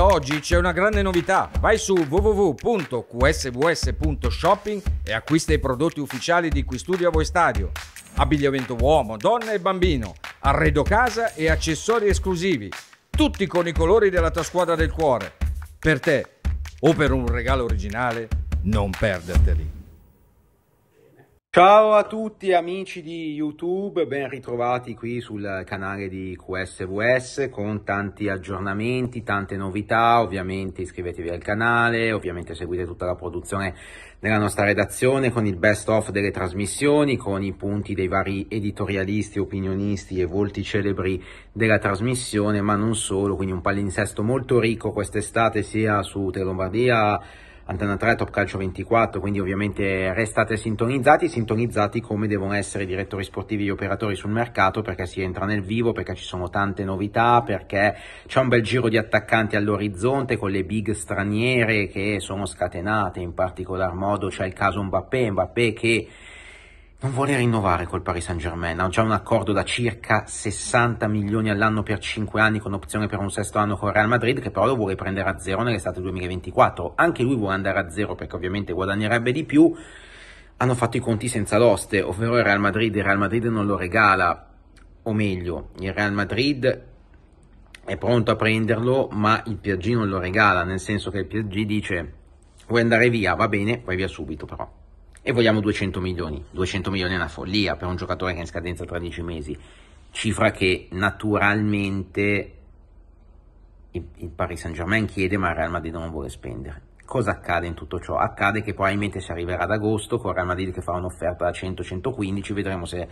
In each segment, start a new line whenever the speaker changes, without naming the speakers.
da oggi c'è una grande novità. Vai su www.qsws.shopping e acquista i prodotti ufficiali di Qui Studio a Voi Stadio. Abbigliamento uomo, donna e bambino, arredo casa e accessori esclusivi, tutti con i colori della tua squadra del cuore. Per te o per un regalo originale, non perderteli. Ciao a tutti amici di YouTube, ben ritrovati qui sul canale di QSVS con tanti aggiornamenti, tante novità, ovviamente iscrivetevi al canale, ovviamente seguite tutta la produzione della nostra redazione con il best of delle trasmissioni, con i punti dei vari editorialisti, opinionisti e volti celebri della trasmissione, ma non solo, quindi un palinsesto molto ricco quest'estate sia su Telombardia Antenna 3, Top Calcio 24, quindi ovviamente restate sintonizzati, sintonizzati come devono essere i direttori sportivi e gli operatori sul mercato perché si entra nel vivo, perché ci sono tante novità, perché c'è un bel giro di attaccanti all'orizzonte con le big straniere che sono scatenate, in particolar modo c'è il caso Mbappé, Mbappé che non vuole rinnovare col Paris Saint-Germain, ha già un accordo da circa 60 milioni all'anno per 5 anni con opzione per un sesto anno con Real Madrid che però lo vuole prendere a zero nell'estate 2024. Anche lui vuole andare a zero perché ovviamente guadagnerebbe di più. Hanno fatto i conti senza l'oste, ovvero il Real Madrid, il Real Madrid non lo regala, o meglio, il Real Madrid è pronto a prenderlo, ma il PSG non lo regala, nel senso che il PSG dice vuoi andare via, va bene, vai via subito però e vogliamo 200 milioni. 200 milioni è una follia per un giocatore che è in scadenza tra 10 mesi, cifra che naturalmente il, il Paris Saint Germain chiede ma il Real Madrid non vuole spendere. Cosa accade in tutto ciò? Accade che probabilmente si arriverà ad agosto con Real Madrid che farà un'offerta da 100-115, vedremo se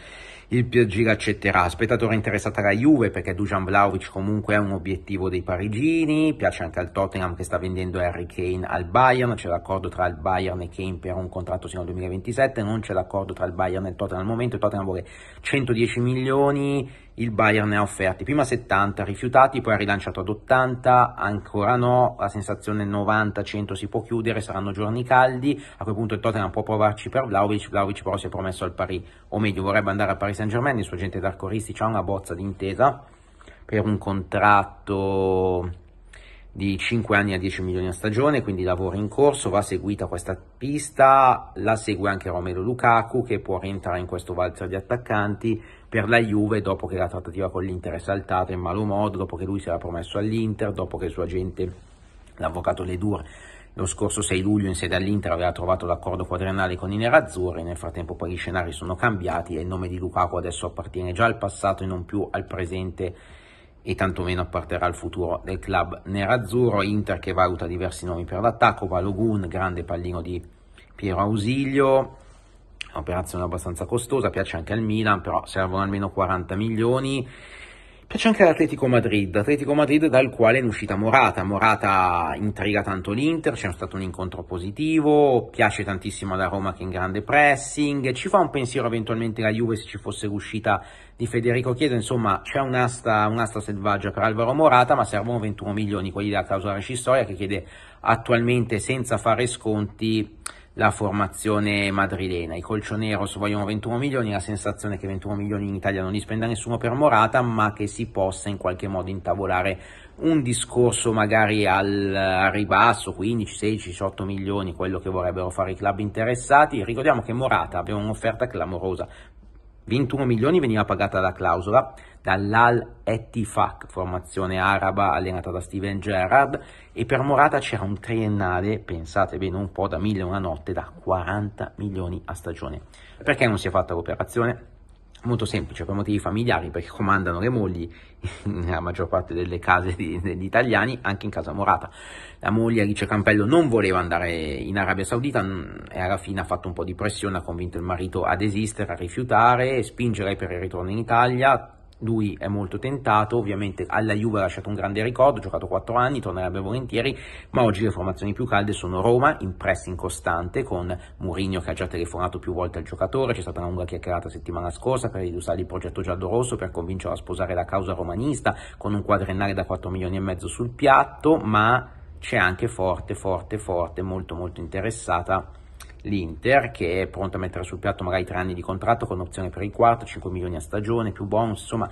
il PSG l'accetterà. Spettatore interessato alla Juve perché Dujan Vlaovic comunque è un obiettivo dei parigini, piace anche al Tottenham che sta vendendo Harry Kane al Bayern, c'è l'accordo tra il Bayern e Kane per un contratto sino al 2027, non c'è l'accordo tra il Bayern e il Tottenham al momento, il Tottenham vuole 110 milioni il Bayern ne ha offerti, prima 70 rifiutati, poi ha rilanciato ad 80, ancora no, la sensazione 90-100 si può chiudere, saranno giorni caldi, a quel punto il Tottenham può provarci per Vlaovic, Vlaovic però si è promesso al Paris, o meglio vorrebbe andare al Paris Saint Germain, il suo agente d'arcoristi ha una bozza d'intesa per un contratto di 5 anni a 10 milioni a stagione, quindi lavoro in corso, va seguita questa pista, la segue anche Romelu Lukaku che può rientrare in questo valzer di attaccanti per la Juve dopo che la trattativa con l'Inter è saltata in malo modo, dopo che lui si era promesso all'Inter, dopo che il suo agente, l'avvocato Ledur, lo scorso 6 luglio in sede all'Inter aveva trovato l'accordo quadriennale con i nerazzurri, nel frattempo poi gli scenari sono cambiati e il nome di Lukaku adesso appartiene già al passato e non più al presente e tantomeno apparterà al futuro del club nerazzurro. Inter che valuta diversi nomi per l'attacco, Valogun, grande pallino di Piero Ausilio, operazione abbastanza costosa, piace anche al Milan, però servono almeno 40 milioni poi c'è anche l'Atletico Madrid, Atletico Madrid dal quale è uscita Morata, Morata intriga tanto l'Inter, c'è stato un incontro positivo, piace tantissimo alla Roma che è in grande pressing, ci fa un pensiero eventualmente la Juve se ci fosse l'uscita di Federico Chiesa, insomma c'è un'asta, un'asta selvaggia per Alvaro Morata, ma servono 21 milioni quelli della clausola rescissoria che chiede attualmente senza fare sconti la formazione madrilena. I colcioneros vogliono 21 milioni, la sensazione è che 21 milioni in Italia non li spenda nessuno per Morata, ma che si possa in qualche modo intavolare un discorso magari al ribasso, 15, 16, 18 milioni, quello che vorrebbero fare i club interessati. Ricordiamo che Morata aveva un'offerta clamorosa 21 milioni veniva pagata la clausola dall'Al Ettifaq, formazione araba allenata da Steven Gerrard, e per Morata c'era un triennale, pensate bene un po', da mille e una notte, da 40 milioni a stagione. Perché non si è fatta l'operazione? molto semplice, per motivi familiari, perché comandano le mogli nella maggior parte delle case di, degli italiani, anche in casa Morata. La moglie Alice Campello non voleva andare in Arabia Saudita e alla fine ha fatto un po' di pressione, ha convinto il marito a desistere, a rifiutare, spinge lei per il ritorno in Italia, lui è molto tentato, ovviamente alla Juve ha lasciato un grande ricordo, ha giocato 4 anni, tornerebbe volentieri, ma oggi le formazioni più calde sono Roma in pressing costante con Mourinho che ha già telefonato più volte al giocatore, c'è stata una lunga chiacchierata settimana scorsa per illustrare il progetto giallo-rosso, per convincerlo a sposare la causa romanista con un quadrennale da 4 milioni e mezzo sul piatto, ma c'è anche forte, forte, forte, molto molto interessata l'Inter che è pronto a mettere sul piatto magari tre anni di contratto con opzione per il quarto, 5 milioni a stagione, più bonus, insomma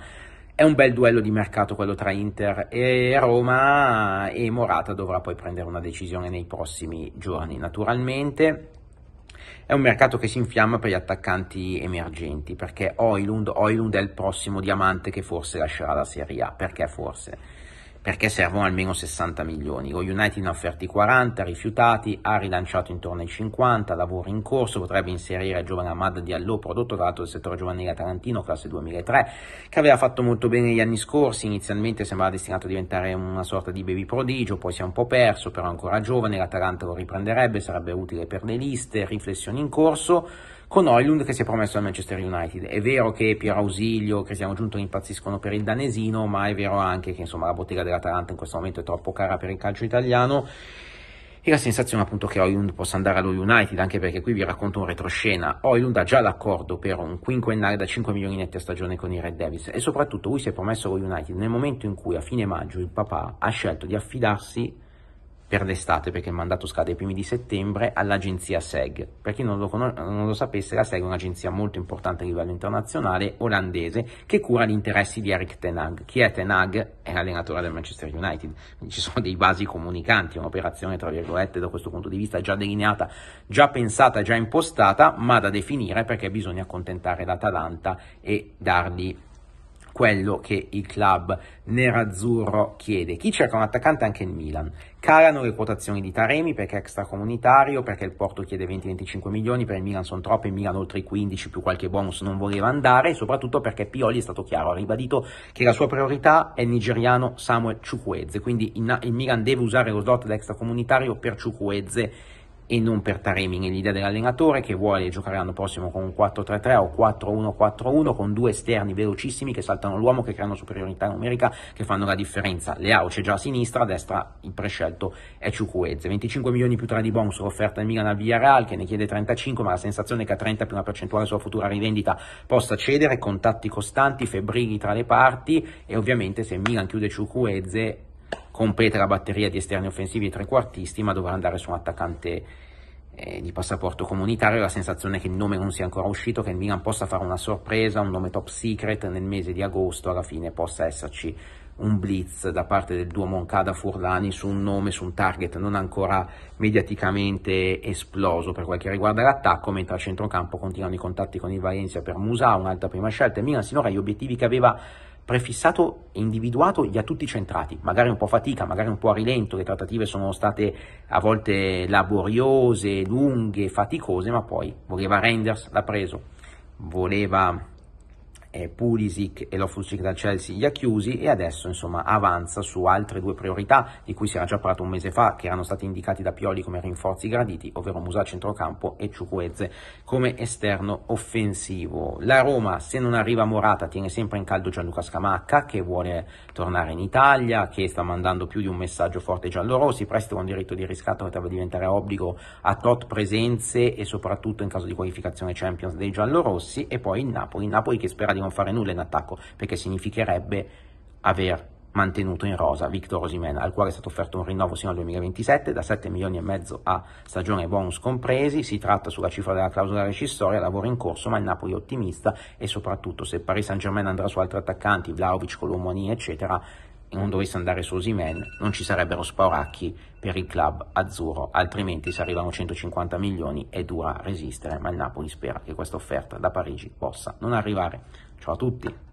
è un bel duello di mercato quello tra Inter e Roma e Morata dovrà poi prendere una decisione nei prossimi giorni naturalmente. È un mercato che si infiamma per gli attaccanti emergenti perché Oilund, Oilund è il prossimo diamante che forse lascerà la Serie A, perché forse? perché servono almeno 60 milioni. Lo United ne ha offerti 40, rifiutati, ha rilanciato intorno ai 50, lavoro in corso, potrebbe inserire il giovane Ahmad Diallo, prodotto tra l'altro del settore giovanile atalantino, classe 2003, che aveva fatto molto bene negli anni scorsi, inizialmente sembrava destinato a diventare una sorta di baby prodigio, poi si è un po' perso, però è ancora giovane, l'Atalanta lo riprenderebbe, sarebbe utile per le liste, riflessioni in corso, con Oilund che si è promesso al Manchester United. È vero che Piero Ausilio, che siamo giunti, impazziscono per il danesino, ma è vero anche che insomma la bottega della l'Atalanta in questo momento è troppo cara per il calcio italiano e la sensazione appunto che Oilund possa andare allo United, anche perché qui vi racconto un retroscena, Oilund ha già l'accordo per un quinquennale da 5 milioni netti a stagione con i Red Devils e soprattutto lui si è promesso allo United nel momento in cui a fine maggio il papà ha scelto di affidarsi per l'estate, perché il mandato scade ai primi di settembre, all'agenzia SEG. Per chi non lo, conos- non lo, sapesse, la SEG è un'agenzia molto importante a livello internazionale, olandese, che cura gli interessi di Eric Tenag. Chi è Tenag? È l'allenatore del Manchester United. Quindi ci sono dei basi comunicanti, un'operazione, tra virgolette, da questo punto di vista, già delineata, già pensata, già impostata, ma da definire perché bisogna accontentare l'Atalanta e dargli quello che il club nerazzurro chiede. Chi cerca un attaccante anche il Milan. Calano le quotazioni di Taremi perché è extracomunitario, perché il Porto chiede 20-25 milioni, per il Milan sono troppe, il Milan oltre i 15 più qualche bonus non voleva andare, e soprattutto perché Pioli è stato chiaro, ha ribadito che la sua priorità è il nigeriano Samuel Ciucuezze, quindi il Milan deve usare lo slot da extracomunitario per Ciucuezze e non per Taremini, l'idea dell'allenatore che vuole giocare l'anno prossimo con un 4-3-3 o 4-1-4-1 con due esterni velocissimi che saltano l'uomo, che creano superiorità numerica, che fanno la differenza. Leao c'è già a sinistra, a destra il prescelto è Ciucuezze. 25 milioni più 3 di bonus offerta al Milan a Villarreal che ne chiede 35, ma la sensazione è che a 30 più una percentuale sulla futura rivendita possa cedere, contatti costanti, febbrili tra le parti e ovviamente se Milan chiude Ciucuezze completa la batteria di esterni offensivi e trequartisti, ma dovrà andare su un attaccante eh, di passaporto comunitario. La sensazione è che il nome non sia ancora uscito, che il Milan possa fare una sorpresa, un nome top secret nel mese di agosto, alla fine possa esserci un blitz da parte del duo Moncada-Furlani su un nome, su un target non ancora mediaticamente esploso per quel che riguarda l'attacco, mentre a centrocampo continuano i contatti con il Valencia per Musa, un'altra prima scelta. Il Milan sinora gli obiettivi che aveva prefissato e individuato gli a tutti centrati, magari un po' fatica, magari un po' a rilento, le trattative sono state a volte laboriose, lunghe, faticose, ma poi voleva Renders, l'ha preso, voleva eh, Pulisic e Loftus-Cheek dal Chelsea li ha chiusi e adesso insomma avanza su altre due priorità di cui si era già parlato un mese fa che erano stati indicati da Pioli come rinforzi graditi ovvero Musa centrocampo e Ciucuezze come esterno offensivo la Roma se non arriva Morata tiene sempre in caldo Gianluca Scamacca che vuole tornare in Italia che sta mandando più di un messaggio forte ai giallorossi prestito con diritto di riscatto che deve diventare obbligo a tot presenze e soprattutto in caso di qualificazione Champions dei giallorossi e poi il Napoli il Napoli che spera di di non fare nulla in attacco, perché significherebbe aver mantenuto in rosa Victor Osimena, al quale è stato offerto un rinnovo sino al 2027 da 7 milioni e mezzo a stagione bonus compresi, si tratta sulla cifra della clausola rescissoria, lavoro in corso ma il Napoli è ottimista e soprattutto se Paris Saint Germain andrà su altri attaccanti, Vlaovic, Colomoni eccetera, e non dovesse andare su Osimen non ci sarebbero spauracchi per il club azzurro, altrimenti se arrivano 150 milioni è dura resistere, ma il Napoli spera che questa offerta da Parigi possa non arrivare. Ciao a tutti!